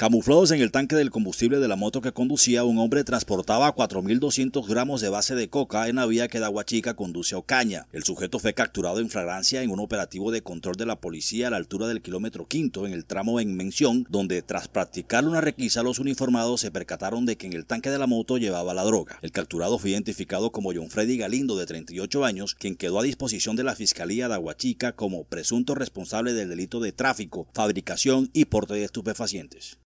Camuflados en el tanque del combustible de la moto que conducía, un hombre transportaba 4.200 gramos de base de coca en la vía que de Aguachica conduce a Ocaña. El sujeto fue capturado en flagrancia en un operativo de control de la policía a la altura del kilómetro quinto en el tramo en mención, donde tras practicar una requisa los uniformados se percataron de que en el tanque de la moto llevaba la droga. El capturado fue identificado como John Freddy Galindo de 38 años, quien quedó a disposición de la Fiscalía de Aguachica como presunto responsable del delito de tráfico, fabricación y porte de estupefacientes.